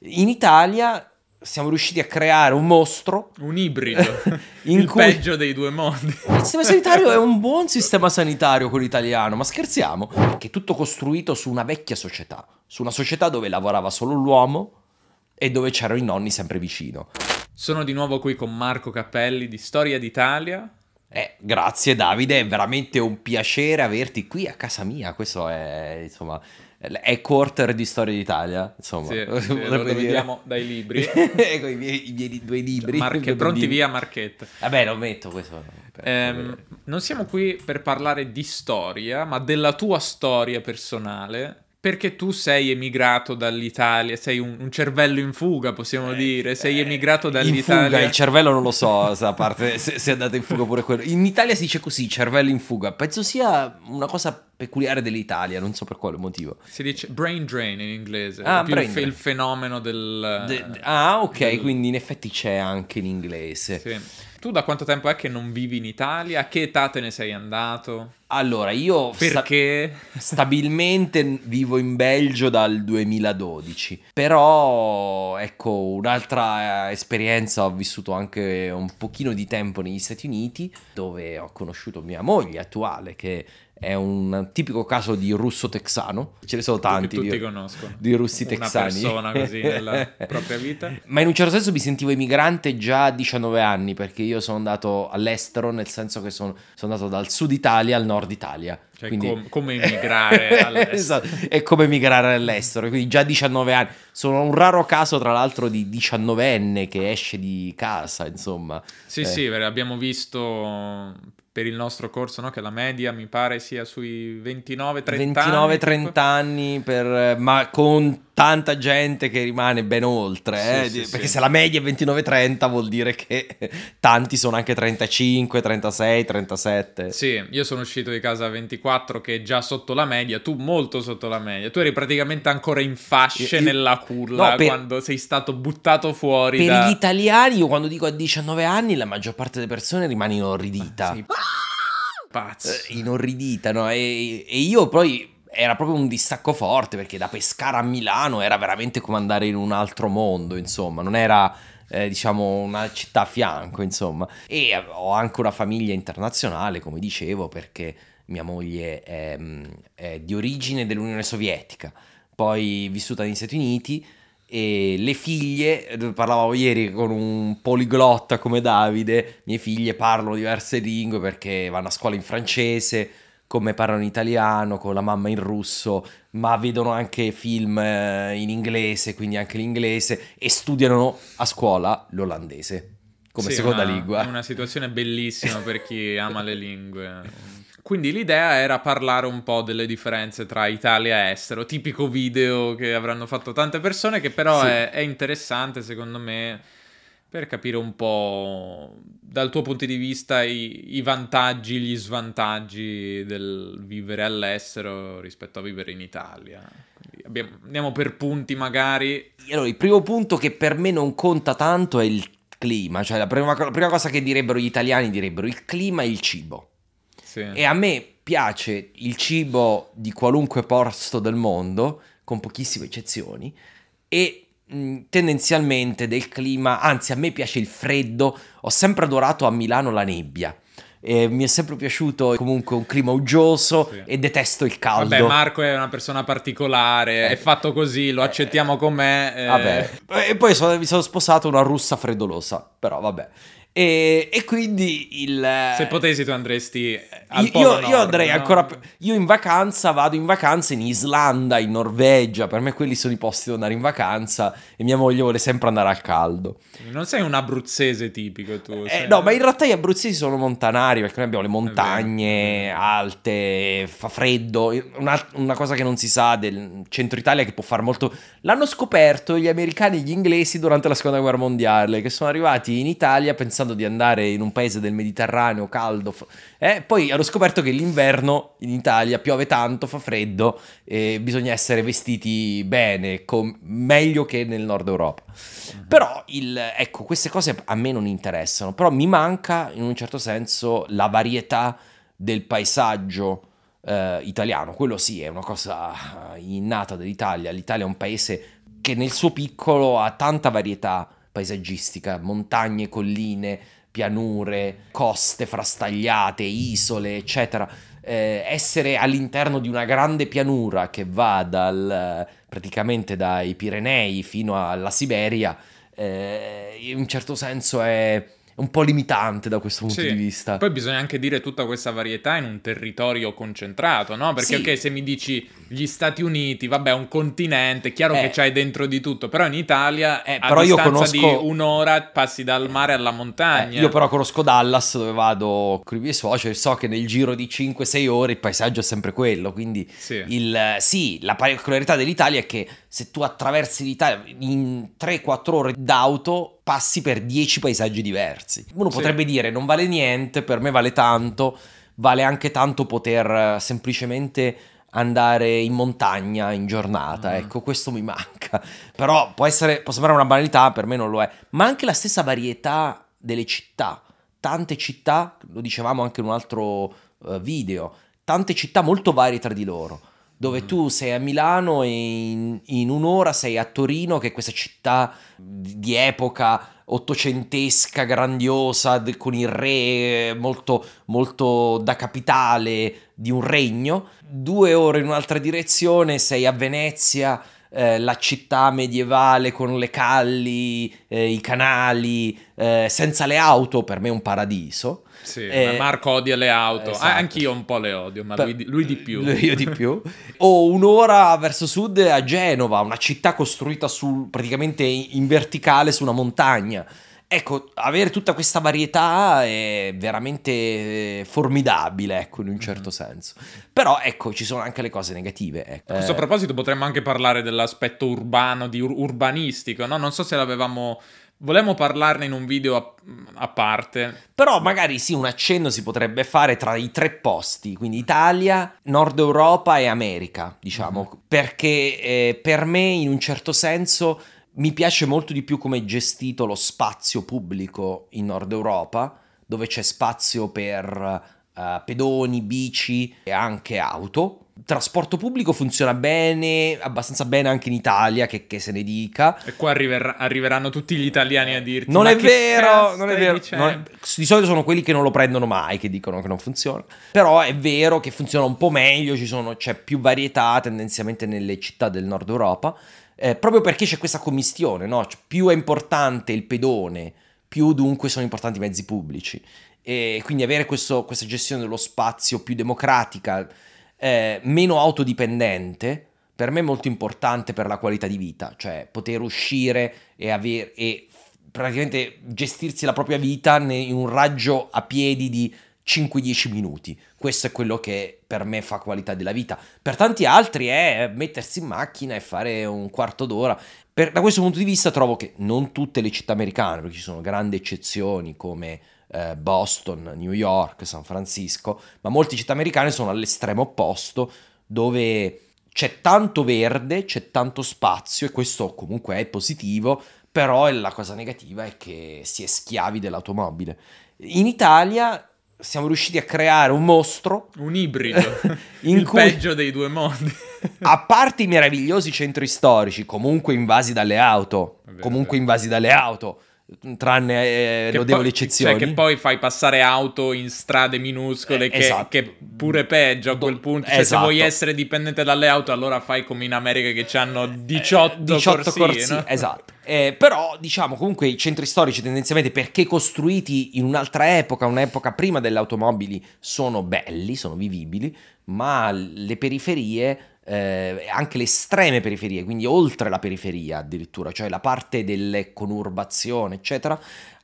In Italia siamo riusciti a creare un mostro. Un ibrido. il cui... peggio dei due mondi. Il sistema sanitario è un buon sistema sanitario, quello italiano, ma scherziamo? Che è tutto costruito su una vecchia società, su una società dove lavorava solo l'uomo e dove c'erano i nonni sempre vicino. Sono di nuovo qui con Marco Cappelli di Storia d'Italia. Eh, grazie Davide, è veramente un piacere averti qui a casa mia, questo è insomma è quarter di storia d'Italia, insomma. Sì, sì, lo vediamo dai libri. ecco i miei, i miei, due libri. Marche, pronti libri. via Marchetta. Vabbè, lo metto questo. Ehm, non siamo qui per parlare di storia, ma della tua storia personale perché tu sei emigrato dall'Italia, sei un, un cervello in fuga, possiamo eh, dire, eh, sei eh, emigrato dall'Italia. In fuga, il cervello non lo so, a parte se, se è andato in fuga pure quello. In Italia si dice così, cervello in fuga, penso sia una cosa peculiare dell'Italia, non so per quale motivo. Si dice brain drain in inglese, ah, più il, il, fenomeno del... De, ah ok, del... quindi in effetti c'è anche in inglese. Sì. Tu da quanto tempo è che non vivi in Italia? A che età te ne sei andato? Allora, io Perché? Sta- stabilmente vivo in Belgio dal 2012, però ecco, un'altra eh, esperienza, ho vissuto anche un pochino di tempo negli Stati Uniti, dove ho conosciuto mia moglie attuale che è un tipico caso di russo texano, ce ne sono tanti tutti di, conosco. di russi texani. Una persona così nella propria vita. Ma in un certo senso mi sentivo emigrante già a 19 anni perché io sono andato all'estero, nel senso che sono, sono andato dal sud Italia al nord Italia. Cioè quindi... com- come emigrare all'estero. esatto, è come emigrare all'estero, quindi già a 19 anni. Sono un raro caso tra l'altro di 19enne che esce di casa, insomma. Sì, eh. sì, abbiamo visto per il nostro corso, no? che la media mi pare sia sui 29-30 anni. 29-30 anni, per, ma con tanta gente che rimane ben oltre, sì, eh? sì, perché sì. se la media è 29-30 vuol dire che tanti sono anche 35, 36, 37. Sì, io sono uscito di casa a 24 che è già sotto la media, tu molto sotto la media, tu eri praticamente ancora in fasce io, nella culla no, per, quando sei stato buttato fuori. Per da... gli italiani, io quando dico a 19 anni, la maggior parte delle persone rimane inorridita. Ah, sì. Eh, Pazzo. inorridita, no? E, e io poi era proprio un distacco forte perché da Pescara a Milano era veramente come andare in un altro mondo, insomma, non era eh, diciamo una città a fianco, insomma. E eh, ho anche una famiglia internazionale, come dicevo, perché mia moglie è, mm, è di origine dell'Unione Sovietica, poi vissuta negli Stati Uniti e le figlie, eh, parlavo ieri con un poliglotta come Davide, mie figlie parlano diverse lingue perché vanno a scuola in francese, come parlano in italiano, con la mamma in russo, ma vedono anche film eh, in inglese, quindi anche l'inglese, e studiano a scuola l'olandese come sì, seconda una, lingua. È una situazione bellissima per chi ama le lingue. Quindi l'idea era parlare un po' delle differenze tra Italia e estero, tipico video che avranno fatto tante persone, che però sì. è, è interessante secondo me per capire un po' dal tuo punto di vista i, i vantaggi, gli svantaggi del vivere all'estero rispetto a vivere in Italia. Abbiamo, andiamo per punti magari. Allora, il primo punto che per me non conta tanto è il clima, cioè la prima, la prima cosa che direbbero gli italiani direbbero il clima e il cibo. Sì. E a me piace il cibo di qualunque posto del mondo, con pochissime eccezioni, e Mm, tendenzialmente del clima, anzi a me piace il freddo, ho sempre adorato a Milano la nebbia. Eh, mi è sempre piaciuto comunque un clima uggioso sì. e detesto il caldo. Vabbè, Marco è una persona particolare, eh. è fatto così, lo eh. accettiamo eh. com'è. E poi so, mi sono sposato una russa freddolosa, però vabbè. E, e quindi il... Eh, Se potessi tu andresti al io, Nord, io andrei no? ancora... Io in vacanza vado in vacanza in Islanda, in Norvegia, per me quelli sono i posti dove andare in vacanza e mia moglie vuole sempre andare al caldo. Non sei un abruzzese tipico tu. Eh, sei... Cioè no, ma in realtà gli abruzzesi sono montanari perché noi abbiamo le montagne alte, fa freddo, una, una cosa che non si sa del centro Italia che può fare molto... L'hanno scoperto gli americani e gli inglesi durante la seconda guerra mondiale che sono arrivati in Italia pensando pensando di andare in un paese del Mediterraneo caldo, eh, poi ho scoperto che l'inverno in Italia piove tanto, fa freddo e bisogna essere vestiti bene, com- meglio che nel nord Europa. Uh-huh. Però il, ecco, queste cose a me non interessano, però mi manca in un certo senso la varietà del paesaggio. Eh, italiano, quello sì è una cosa innata dell'Italia. L'Italia è un paese che nel suo piccolo ha tanta varietà paesaggistica, montagne, colline, pianure, coste frastagliate, isole, eccetera. Eh, essere all'interno di una grande pianura che va dal, praticamente dai Pirenei fino alla Siberia, eh, in un certo senso è un po' limitante da questo punto sì. di vista. Poi bisogna anche dire tutta questa varietà in un territorio concentrato, no? Perché sì. ok, se mi dici gli Stati Uniti, vabbè, un continente, è chiaro eh. che c'hai dentro di tutto, però in Italia eh, però io conosco... di un'ora passi dal mare alla montagna. Eh, io però conosco Dallas dove vado con i miei suoceri, e so che nel giro di 5-6 ore il paesaggio è sempre quello, quindi sì, il, sì la particolarità dell'Italia è che se tu attraversi l'Italia in 3-4 ore d'auto passi per 10 paesaggi diversi. Uno sì. potrebbe dire non vale niente, per me vale tanto, vale anche tanto poter eh, semplicemente andare in montagna in giornata, mm. ecco, questo mi manca. Però può, essere, può sembrare una banalità, per me non lo è, ma anche la stessa varietà delle città. Tante città, lo dicevamo anche in un altro uh, video, tante città molto varie tra di loro dove tu sei a Milano e in, in, un'ora sei a Torino, che è questa città di epoca ottocentesca, grandiosa, con il re, eh, molto, molto da capitale di un regno. Due ore in un'altra direzione sei a Venezia eh, la città medievale con le calli, eh, i canali, eh, senza le auto, per me è un paradiso. Sì, eh, Marco odia le auto, ah, esatto. ah, anch'io un po' le odio, ma lui, lui di più. Io di più. o un'ora verso sud a Genova, una città costruita sul, praticamente in verticale su una montagna ecco, avere tutta questa varietà è veramente eh, formidabile, ecco, in un mhm. certo senso. Però, ecco, ci sono anche le cose negative. Ecco. A questo eh. proposito potremmo anche parlare dell'aspetto urbano, di ur- urbanistico, no? Non so se l'avevamo... Volevamo parlarne in un video a, a, parte. Però magari sì, un accenno si potrebbe fare tra i tre posti, quindi Italia, Nord Europa e America, diciamo, mm-hmm. perché eh, per me in un certo senso mi piace molto di più come è gestito lo spazio pubblico in Nord Europa, dove c'è spazio per Uh, pedoni, bici e anche auto. Trasporto pubblico funziona bene, abbastanza bene anche in Italia, che, che se ne dica. E qua arriver- arriveranno tutti gli italiani a dirti: Non è vero, non è vero. Non è... di solito sono quelli che non lo prendono mai, che dicono che non funziona. Però è vero che funziona un po' meglio, sono, c'è più varietà tendenzialmente nelle città del nord Europa eh, proprio perché c'è questa commistione, no? cioè, più è importante il pedone, più dunque sono importanti i mezzi pubblici. E quindi avere questo, questa gestione dello spazio più democratica, eh, meno autodipendente, per me è molto importante per la qualità di vita, cioè poter uscire e, aver, e praticamente gestirsi la propria vita in un raggio a piedi di 5-10 minuti. Questo è quello che per me fa qualità della vita. Per tanti altri è mettersi in macchina e fare un quarto d'ora. Per, da questo punto di vista trovo che non tutte le città americane, perché ci sono grandi eccezioni come eh, Boston, New York, San Francisco, ma molte città americane sono all'estremo opposto, dove c'è tanto verde, c'è tanto spazio e questo comunque è positivo, però la cosa negativa è che si è schiavi dell'automobile. In Italia siamo riusciti a creare un mostro. Un ibrido. il cui, peggio dei due mondi. a parte i meravigliosi centri storici, comunque invasi dalle auto. Vabbè, comunque vabbè. Certo. invasi dalle auto tranne eh, che lodevoli cioè, eccezioni. Cioè, che poi fai passare auto in strade minuscole, eh, che, esatto. che, pure peggio a quel punto. Cioè, esatto. se vuoi essere dipendente dalle auto, allora fai come in America che hanno 18, eh, 18 corsie, corsie no? esatto. Eh, però diciamo comunque i centri storici tendenzialmente perché costruiti in un'altra epoca, un'epoca prima delle automobili, sono belli, sono vivibili, ma le periferie eh, anche le estreme periferie, quindi oltre la periferia addirittura, cioè la parte delle conurbazioni, eccetera,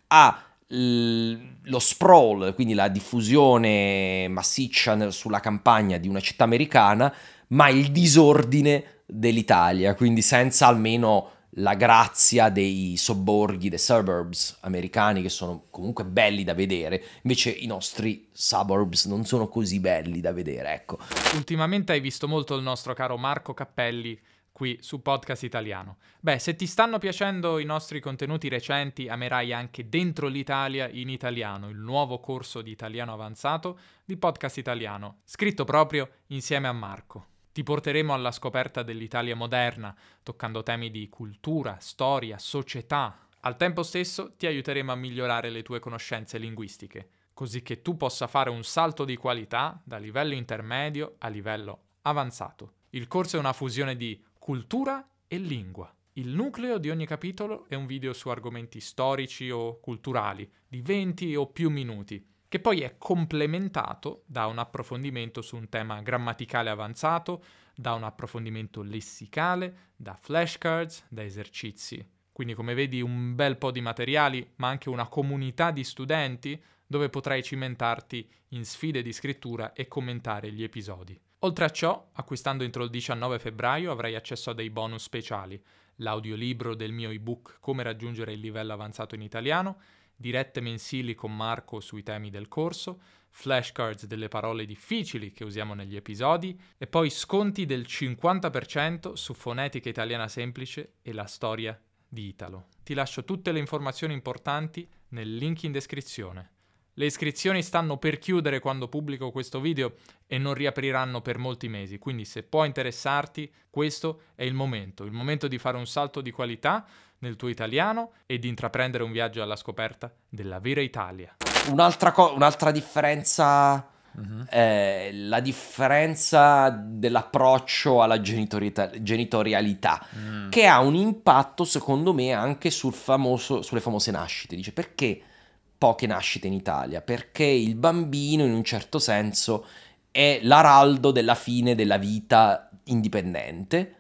ha lo sprawl, quindi la diffusione massiccia sulla campagna di una città americana, ma il disordine dell'Italia, quindi senza almeno la grazia dei sobborghi, dei suburbs americani che sono comunque belli da vedere, invece i nostri suburbs non sono così belli da vedere, ecco. Ultimamente hai visto molto il nostro caro Marco Cappelli qui su Podcast Italiano. Beh, se ti stanno piacendo i nostri contenuti recenti, amerai anche Dentro l'Italia in italiano, il nuovo corso di italiano avanzato di Podcast Italiano, scritto proprio insieme a Marco. Ti porteremo alla scoperta dell'Italia moderna, toccando temi di cultura, storia, società. Al tempo stesso ti aiuteremo a migliorare le tue conoscenze linguistiche, così che tu possa fare un salto di qualità da livello intermedio a livello avanzato. Il corso è una fusione di cultura e lingua. Il nucleo di ogni capitolo è un video su argomenti storici o culturali, di 20 o più minuti che poi è complementato da un approfondimento su un tema grammaticale avanzato, da un approfondimento lessicale, da flashcards, da esercizi. Quindi come vedi un bel po' di materiali, ma anche una comunità di studenti dove potrai cimentarti in sfide di scrittura e commentare gli episodi. Oltre a ciò, acquistando entro il 19 febbraio avrai accesso a dei bonus speciali, l'audiolibro del mio ebook Come raggiungere il livello avanzato in italiano dirette mensili con Marco sui temi del corso, flashcards delle parole difficili che usiamo negli episodi e poi sconti del 50% su fonetica italiana semplice e la storia di Italo. Ti lascio tutte le informazioni importanti nel link in descrizione. Le iscrizioni stanno per chiudere quando pubblico questo video e non riapriranno per molti mesi, quindi se può interessarti questo è il momento, il momento di fare un salto di qualità nel tuo italiano e di intraprendere un viaggio alla scoperta della vera Italia. Un'altra, co- un'altra differenza uh-huh. Mhm. Eh, è la differenza dell'approccio alla genitori- genitorialità, mm. che ha un impatto secondo me anche sul famoso, sulle famose nascite. Dice perché poche nascite in Italia? Perché il bambino in un certo senso è l'araldo della fine della vita indipendente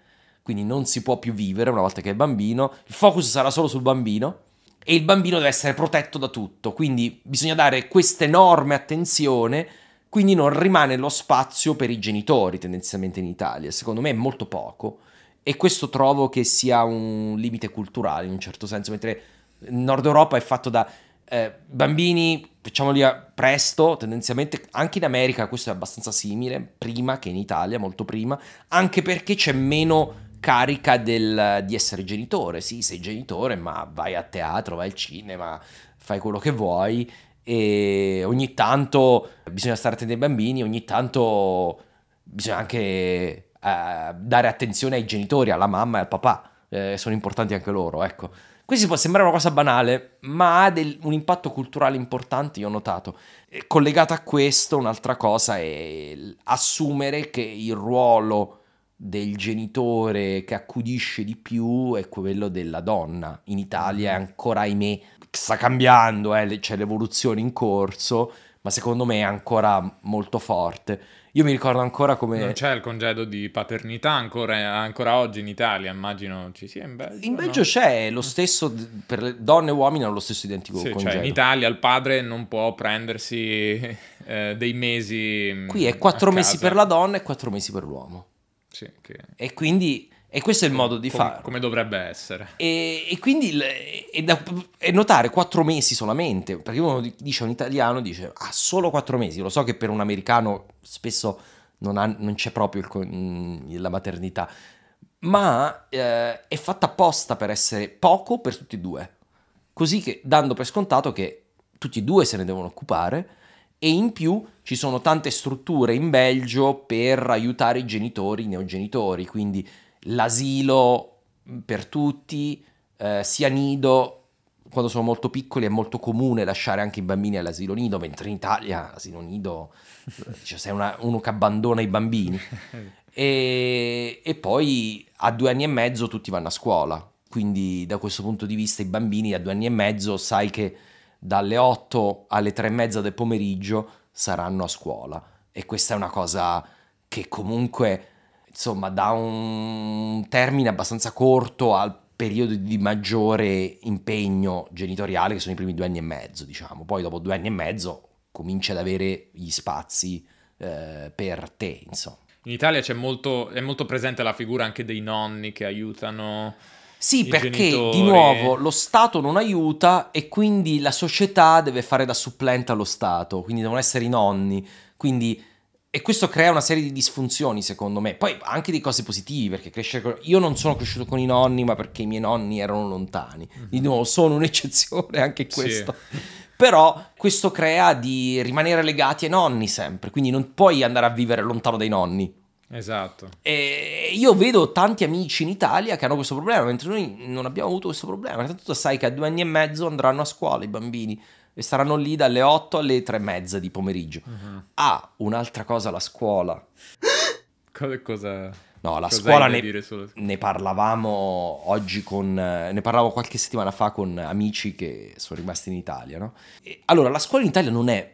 quindi non si può più vivere una volta che è bambino, il focus sarà solo sul bambino e il bambino deve essere protetto da tutto, quindi bisogna dare questa enorme attenzione, quindi non rimane lo spazio per i genitori tendenzialmente in Italia, secondo me è molto poco e questo trovo che sia un limite culturale in un certo senso, mentre Nord Europa è fatto da eh, bambini, facciamoli presto, tendenzialmente anche in America questo è abbastanza simile, prima che in Italia, molto prima, anche perché c'è meno carica del, di essere genitore, sì, sei genitore, ma vai a teatro, vai al cinema, fai quello che vuoi e ogni tanto bisogna stare attenti ai bambini, ogni tanto bisogna anche uh, dare attenzione ai genitori, alla mamma e al papà, eh, sono importanti anche loro, ecco. Questo può sembrare una cosa banale, ma ha del, un impatto culturale importante, io ho notato. collegata a questo, un'altra cosa è assumere che il ruolo del genitore che accudisce di più è quello della donna. In Italia è mm. ancora, ahimè, sta cambiando, eh, c'è l'evoluzione in corso, ma secondo me è ancora molto forte. Io mi ricordo ancora come... Non c'è il congedo di paternità ancora, eh, ancora oggi in Italia, immagino ci sia in Belgio. In Belgio no? c'è lo stesso, per donne e uomini hanno lo stesso identico sì, congedo. Cioè in Italia il padre non può prendersi eh, dei mesi... Qui è mm, quattro mesi per la donna e quattro mesi per l'uomo. Sì, che... E quindi... E questo è il modo di come, farlo. Come dovrebbe essere. E, e quindi è, da, è notare quattro mesi solamente, perché uno dice, un italiano dice, ah, solo quattro mesi, lo so che per un americano spesso non, ha, non c'è proprio il, mm, la maternità, ma eh, è fatta apposta per essere poco per tutti e due, così che dando per scontato che tutti e due se ne devono occupare e in più ci sono tante strutture in Belgio per aiutare i genitori, i neogenitori, quindi l'asilo mm, per tutti, eh, sia nido, quando sono molto piccoli è molto comune lasciare anche i bambini all'asilo nido, mentre in Italia l'asilo nido eh, cioè sei una, uno che abbandona i bambini. E, e, poi a due anni e mezzo tutti vanno a scuola, quindi da questo punto di vista i bambini a due anni e mezzo sai che dalle 8 alle 3 e mezza del pomeriggio saranno a scuola. E questa è una cosa che comunque, insomma, da un termine abbastanza corto al periodo di maggiore impegno genitoriale, che sono i primi due anni e mezzo, diciamo. Poi dopo due anni e mezzo cominci ad avere gli spazi eh, per te, insomma. In Italia molto, è molto presente la figura anche dei nonni che aiutano sì, perché genitori. di nuovo lo Stato non aiuta e quindi la società deve fare da supplente allo Stato, quindi devono essere i nonni. Quindi e questo crea una serie di disfunzioni, secondo me. Poi anche di cose positive, perché crescere con... io non sono cresciuto con i nonni, ma perché i miei nonni erano lontani. Mhm. Di nuovo, sono un'eccezione anche questo. Sì. Però questo crea di rimanere legati ai nonni sempre, quindi non puoi andare a vivere lontano dai nonni. Esatto. E io vedo tanti amici in Italia che hanno questo problema, mentre noi non abbiamo avuto questo problema. Tanto tu sai che a due anni e mezzo andranno a scuola i bambini e saranno lì dalle 8 alle 3 e mezza di pomeriggio. Uh-huh. Ah, un'altra cosa la scuola. cosa... cosa... No, la Cos'è scuola ne, solo... ne, parlavamo oggi con... ne parlavo qualche settimana fa con amici che sono rimasti in Italia, no? E, allora, la scuola in Italia non è...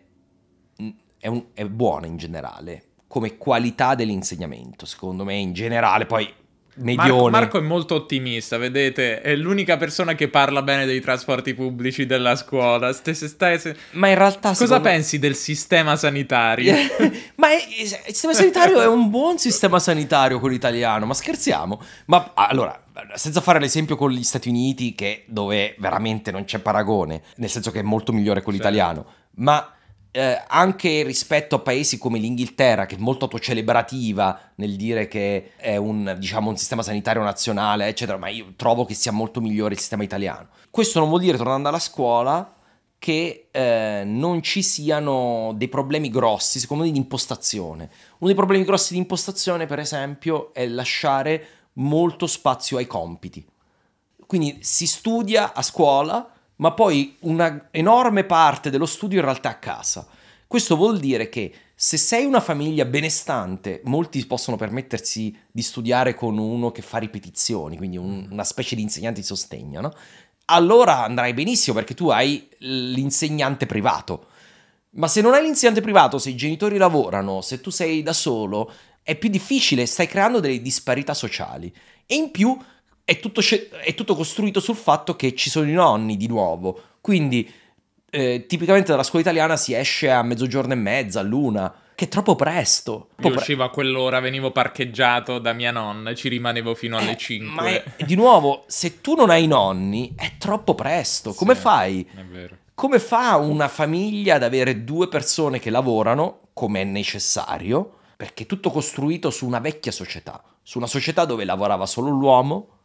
È, un, è buona in generale, come qualità dell'insegnamento, secondo me in generale, poi Marco, Marco, è molto ottimista, vedete, è l'unica persona che parla bene dei trasporti pubblici della scuola. Stesse, stesse... Ma in realtà... Cosa secondo... pensi del sistema sanitario? ma è, il sistema sanitario è un buon sistema sanitario quello italiano, ma scherziamo? Ma allora, senza fare l'esempio con gli Stati Uniti, che dove veramente non c'è paragone, nel senso che è molto migliore quello certo. italiano, ma eh, anche rispetto a paesi come l'Inghilterra, che è molto autocelebrativa nel dire che è un, diciamo, un sistema sanitario nazionale, eccetera, ma io trovo che sia molto migliore il sistema italiano. Questo non vuol dire, tornando alla scuola, che eh, non ci siano dei problemi grossi, secondo me, di impostazione. Uno dei problemi grossi di impostazione, per esempio, è lasciare molto spazio ai compiti. Quindi si studia a scuola, ma poi una enorme parte dello studio in realtà a casa. Questo vuol dire che se sei una famiglia benestante, molti possono permettersi di studiare con uno che fa ripetizioni, quindi un, una specie di insegnante di sostegno, no? allora andrai benissimo perché tu hai l'insegnante privato. Ma se non hai l'insegnante privato, se i genitori lavorano, se tu sei da solo, è più difficile, stai creando delle disparità sociali. E in più è tutto, è tutto costruito sul fatto che ci sono i nonni di nuovo. Quindi eh, tipicamente dalla scuola italiana si esce a mezzogiorno e mezza, a luna. Che è troppo presto. Io uscivo a quell'ora, venivo parcheggiato da mia nonna e ci rimanevo fino alle eh, 5. Ma è, di nuovo, se tu non hai i nonni, è troppo presto. Come sì, fai? Come fa una famiglia ad avere due persone che lavorano, come è necessario, perché è tutto costruito su una vecchia società, su una società dove lavorava solo l'uomo,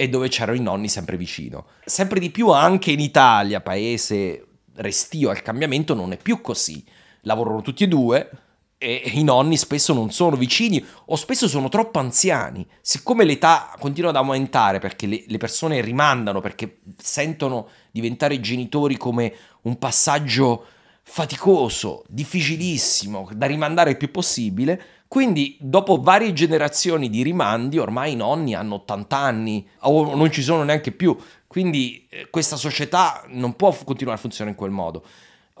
e dove c'erano i nonni sempre vicino. Sempre di più anche in Italia, paese restio al cambiamento, non è più così. Lavorano tutti e due e i nonni spesso non sono vicini o spesso sono troppo anziani. Siccome l'età continua ad aumentare perché le, persone rimandano, perché sentono diventare genitori come un passaggio faticoso, difficilissimo, da rimandare il più possibile, quindi dopo varie generazioni di rimandi, ormai i nonni hanno 80 anni o non ci sono neanche più, quindi eh, questa società non può continuare a funzionare in quel modo.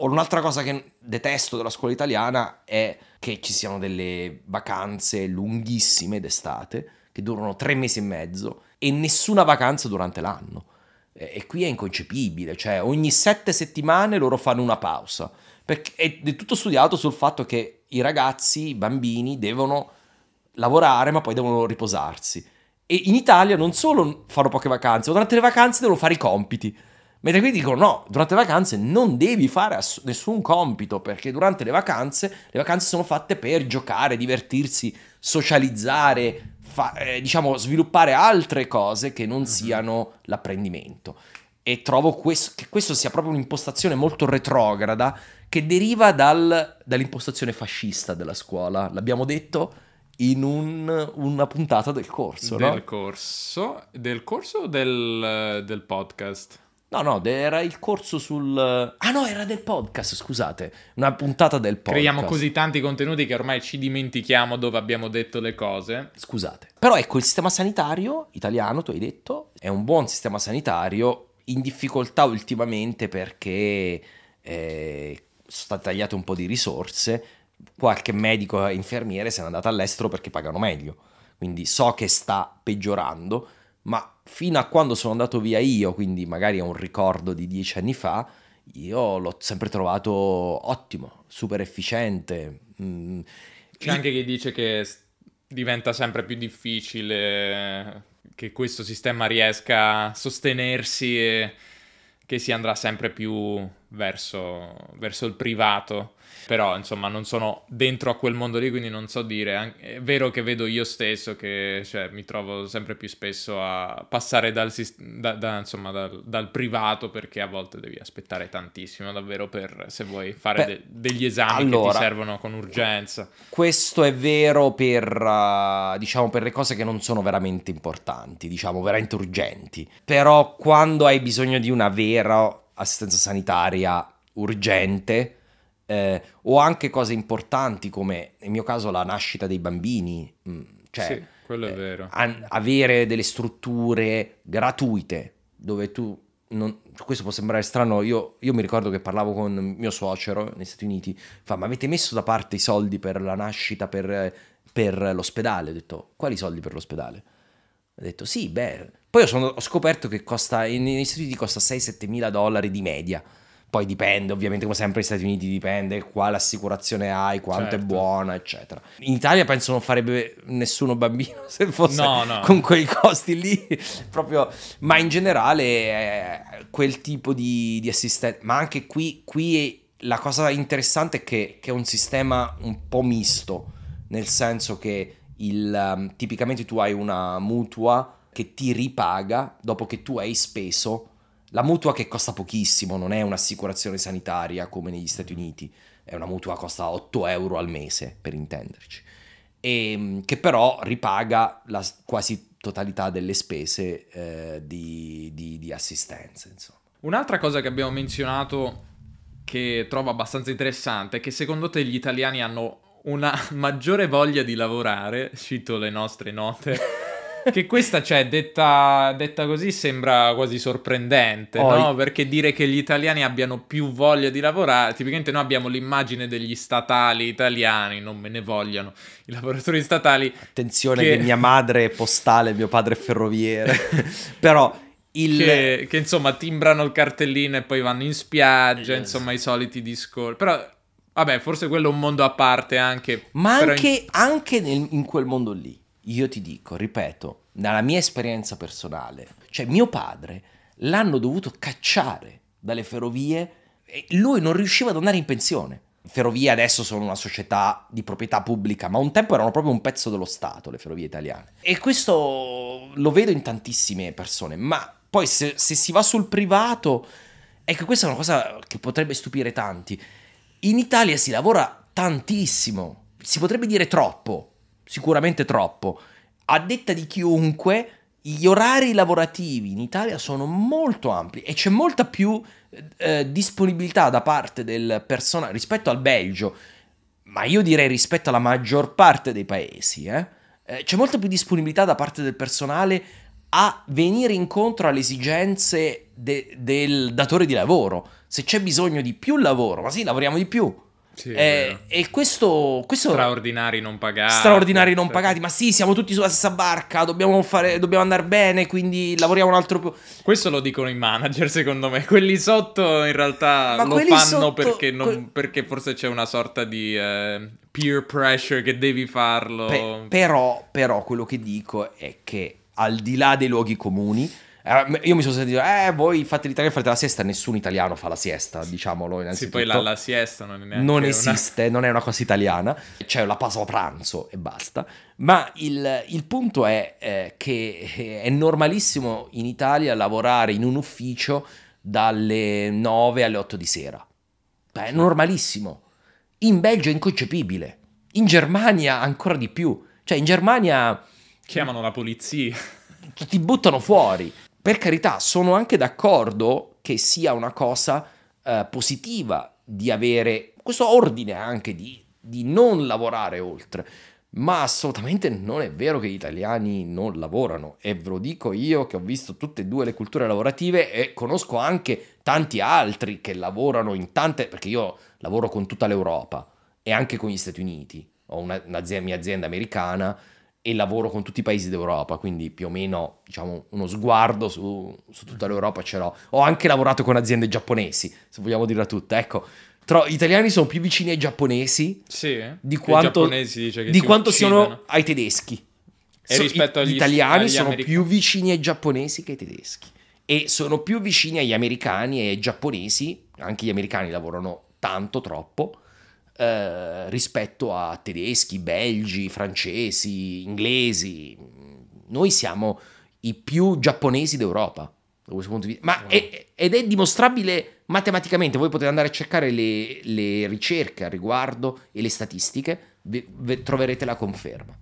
Un'altra cosa che detesto della scuola italiana è che ci siano delle vacanze lunghissime d'estate, che durano tre mesi e mezzo, e nessuna vacanza durante l'anno. E qui è inconcepibile, cioè ogni sette settimane loro fanno una pausa perché è tutto studiato sul fatto che i ragazzi, i bambini devono lavorare ma poi devono riposarsi. E in Italia non solo fanno poche vacanze, ma durante le vacanze devono fare i compiti. Mentre qui dicono no, durante le vacanze non devi fare ass- nessun compito perché durante le vacanze le vacanze sono fatte per giocare, divertirsi, socializzare, fa- eh, diciamo sviluppare altre cose che non mhm. siano l'apprendimento. E trovo questo, che questo sia proprio un'impostazione molto retrograda che deriva dal, dall'impostazione fascista della scuola, l'abbiamo detto in un, una puntata del corso, del no? corso, del corso o del, del podcast? No, no, era il corso sul... Ah no, era del podcast, scusate, una puntata del podcast. Creiamo così tanti contenuti che ormai ci dimentichiamo dove abbiamo detto le cose. Scusate. Però ecco, il sistema sanitario italiano, tu hai detto, è un buon sistema sanitario in difficoltà ultimamente perché eh, sono state tagliate un po' di risorse, qualche medico e infermiere se n'è andato all'estero perché pagano meglio. Quindi so che sta peggiorando, ma fino a quando sono andato via io, quindi magari è un ricordo di dieci anni fa, io l'ho sempre trovato ottimo, super efficiente. Mm. C'è anche chi dice che diventa sempre più difficile che questo sistema riesca a sostenersi e che si andrà sempre più verso, verso il privato però, insomma, non sono dentro a quel mondo lì, quindi non so dire. È vero che vedo io stesso che cioè, mi trovo sempre più spesso a passare dal, da, da, insomma, dal, dal, privato perché a volte devi aspettare tantissimo, davvero, per se vuoi fare Beh, de- degli esami allora, che ti servono con urgenza. Questo è vero per, ah, diciamo, per le cose che non sono veramente importanti, diciamo, veramente urgenti. Però quando hai bisogno di una vera assistenza sanitaria urgente eh, o anche cose importanti come nel mio caso la nascita dei bambini, mm, cioè sì, quello è eh, vero. Eh, an- avere delle strutture gratuite dove tu non, questo può sembrare strano, io, io, mi ricordo che parlavo con mio suocero negli Stati Uniti, fa ma avete messo da parte i soldi per la nascita, per, per l'ospedale? Ho detto quali soldi per l'ospedale? Ho detto sì, beh, poi ho, sono, ho scoperto che costa, negli Stati Uniti costa 6-7 mila dollari di media poi dipende, ovviamente, come sempre, negli Stati Uniti dipende quale assicurazione hai, quanto certo. è buona, eccetera. In Italia penso non farebbe nessuno bambino se fosse no, no. con quei costi lì, proprio. Ma in generale, eh, quel tipo di, di assistenza. Ma anche qui, qui la cosa interessante è che, che è un sistema un po' misto, nel senso che il, um, tipicamente tu hai una mutua che ti ripaga dopo che tu hai speso la mutua che costa pochissimo, non è un'assicurazione sanitaria come negli Stati Uniti, è una mutua che costa 8 euro al mese, per intenderci, e, ehm, che però ripaga la quasi totalità delle spese eh, di, di, di assistenza. Insomma. Un'altra cosa che abbiamo menzionato che trovo abbastanza interessante è che secondo te gli italiani hanno una maggiore voglia di lavorare, cito le nostre note. che questa, cioè, detta, detta, così sembra quasi sorprendente, oh, no? Perché dire che gli italiani abbiano più voglia di lavorare, tipicamente noi abbiamo l'immagine degli statali italiani, non me ne vogliono i lavoratori statali. Attenzione che, che mia madre è postale, mio padre è ferroviere, però... Il... Che, che, insomma timbrano il cartellino e poi vanno in spiaggia, yes. insomma i soliti discorsi. Però vabbè, forse quello è un mondo a parte anche. Ma anche, in... anche nel, in quel mondo lì io ti dico, ripeto, dalla mia esperienza personale, cioè mio padre l'hanno dovuto cacciare dalle ferrovie e lui non riusciva ad andare in pensione. Ferrovie adesso sono una società di proprietà pubblica, ma un tempo erano proprio un pezzo dello Stato, le ferrovie italiane. E questo lo vedo in tantissime persone, ma poi se, se si va sul privato, ecco questa è una cosa che potrebbe stupire tanti. In Italia si lavora tantissimo, si potrebbe dire troppo, sicuramente troppo. A detta di chiunque, gli orari lavorativi in Italia sono molto ampi e c'è molta più eh, eh disponibilità da parte del personale rispetto al Belgio, ma io direi rispetto alla maggior parte dei paesi. Eh? Eh, c'è molta più disponibilità da parte del personale a venire incontro alle esigenze de- del datore di lavoro. Se c'è bisogno di più lavoro, ma sì, lavoriamo di più sì, eh, e questo, questo, Straordinari non pagati. Straordinari non eh. pagati, ma sì, siamo tutti sulla stessa barca, dobbiamo, fare, dobbiamo andare bene, quindi lavoriamo un altro po'. Questo lo dicono i manager, secondo me. Quelli sotto in realtà ma lo fanno sotto... perché, non, que... perché, forse c'è una sorta di eh, peer pressure che devi farlo. Pe- però, però quello che dico è che al di là dei luoghi comuni eh, io mi sono sentito, eh, voi fate l'Italia, e fate la siesta, nessun italiano fa la siesta, diciamolo innanzitutto. Sì, poi la, la siesta non, è non esiste, una... non è una cosa italiana, cioè la pausa pranzo e basta. Ma il, il punto è eh, che eh, è normalissimo in Italia lavorare in un ufficio dalle 9 alle 8 di sera. Beh, è normalissimo. In Belgio è inconcepibile. In Germania ancora di più. Cioè in Germania... Chiamano la polizia ti buttano fuori. Per carità, sono anche d'accordo che sia una cosa eh, positiva di avere questo ordine anche di, di non lavorare oltre, ma assolutamente non è vero che gli italiani non lavorano e ve lo dico io che ho visto tutte e due le culture lavorative e conosco anche tanti altri che lavorano in tante, perché io lavoro con tutta l'Europa e anche con gli Stati Uniti, ho una, una mia azienda americana e lavoro con tutti i paesi d'Europa, quindi più o meno diciamo, uno sguardo su, su tutta mhm. l'Europa ce l'ho. Ho anche lavorato con aziende giapponesi, se vogliamo dirla tutta. Ecco, Tro- gli italiani sono più vicini ai giapponesi sì, eh? di quanto, giapponesi, cioè, di quanto siano ai tedeschi. E so, rispetto agli gli italiani sono americani. più vicini ai giapponesi che ai tedeschi. E sono più vicini agli americani e ai giapponesi, anche gli americani lavorano tanto, troppo, eh, rispetto a tedeschi, belgi, francesi, inglesi. Noi siamo i più giapponesi d'Europa da questo punto di vista. Ma wow. Ah. è, ed è dimostrabile matematicamente. Voi potete andare a cercare le, le ricerche al riguardo e le statistiche, ve, ve, troverete la conferma.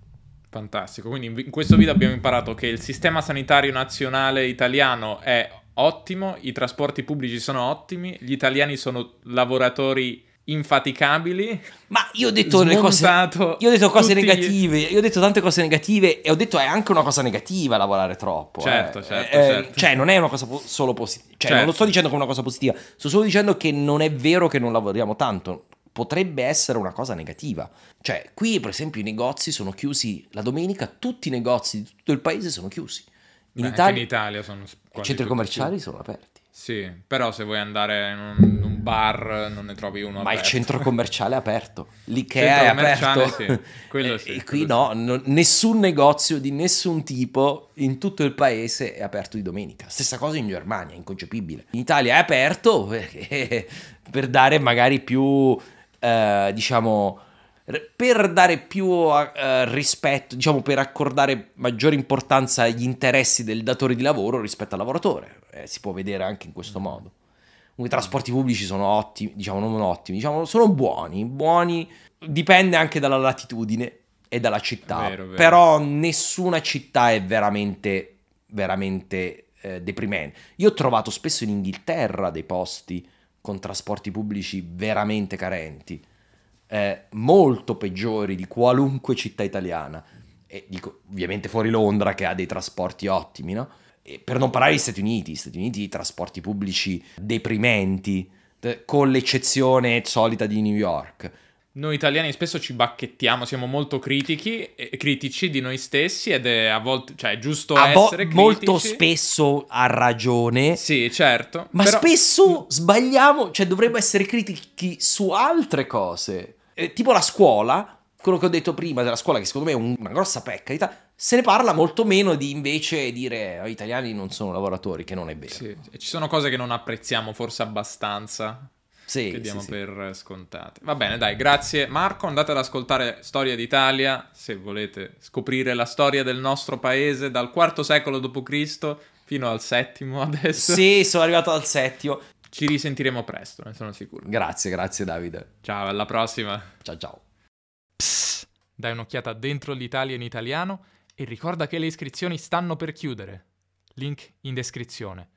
Fantastico. Quindi in questo video abbiamo imparato che il sistema sanitario nazionale italiano è ottimo, i trasporti pubblici sono ottimi, gli italiani sono lavoratori infaticabili. Ma io ho detto le cose, io ho detto cose negative, io ho detto tante cose negative e ho detto è anche una cosa negativa lavorare troppo. Certo, eh. certo, eh, certo. Cioè non è una cosa po- solo positiva, cioè certo. non lo certo. sto dicendo come una cosa positiva, sto solo dicendo che non è vero che non lavoriamo tanto, potrebbe essere una cosa negativa. Cioè qui per esempio i negozi sono chiusi la domenica, tutti i negozi di tutto il paese sono chiusi. In, Beh, Italia, in Italia sono i centri commerciali chiusi. sono aperti. Sì, però se vuoi andare in un, in un bar non ne trovi uno. Ma aperto. il centro commerciale è aperto, l'IKEA è aperto. Sì. Quello eh, sì, e, e qui no, no, nessun negozio di nessun tipo in tutto il paese è aperto di domenica. Stessa cosa in Germania, inconcepibile. In Italia è aperto perché, per dare magari più, eh, diciamo, per dare più uh, rispetto, diciamo per accordare maggiore importanza agli interessi del datore di lavoro rispetto al lavoratore. Eh, si può vedere anche in questo mm. modo. I trasporti pubblici sono ottimi, diciamo non ottimi, diciamo sono buoni, buoni, dipende anche dalla latitudine e dalla città, vero, vero. però nessuna città è veramente, veramente eh, deprimente. Io ho trovato spesso in Inghilterra dei posti con trasporti pubblici veramente carenti eh, molto peggiori di qualunque città italiana. E dico, ovviamente fuori Londra che ha dei trasporti ottimi, no? E per non parlare degli Stati Uniti, gli Stati Uniti trasporti pubblici deprimenti, eh, con l'eccezione solita di New York. Noi italiani spesso ci bacchettiamo, siamo molto critici, critici di noi stessi ed è a volte, cioè è giusto a bo- essere critici. Molto spesso ha ragione. Sì, certo. Ma però... spesso sbagliamo, cioè dovremmo essere critici su altre cose eh, tipo la scuola, quello che ho detto prima della scuola, che secondo me è un, una grossa pecca, se ne parla molto meno di invece dire gli eh, italiani non sono lavoratori, che non è vero. Sì, ci sono cose che non apprezziamo forse abbastanza. Sì, che diamo sì, per scontate. Va bene, dai, grazie Marco. Andate ad ascoltare Storia d'Italia se volete scoprire la storia del nostro paese dal IV secolo d.C. fino al VII adesso. Sì, sono arrivato al VII. Ci risentiremo presto, ne sono sicuro. Grazie, grazie Davide. Ciao, alla prossima. Ciao ciao. Psst, dai un'occhiata dentro l'Italia in italiano e ricorda che le iscrizioni stanno per chiudere. Link in descrizione.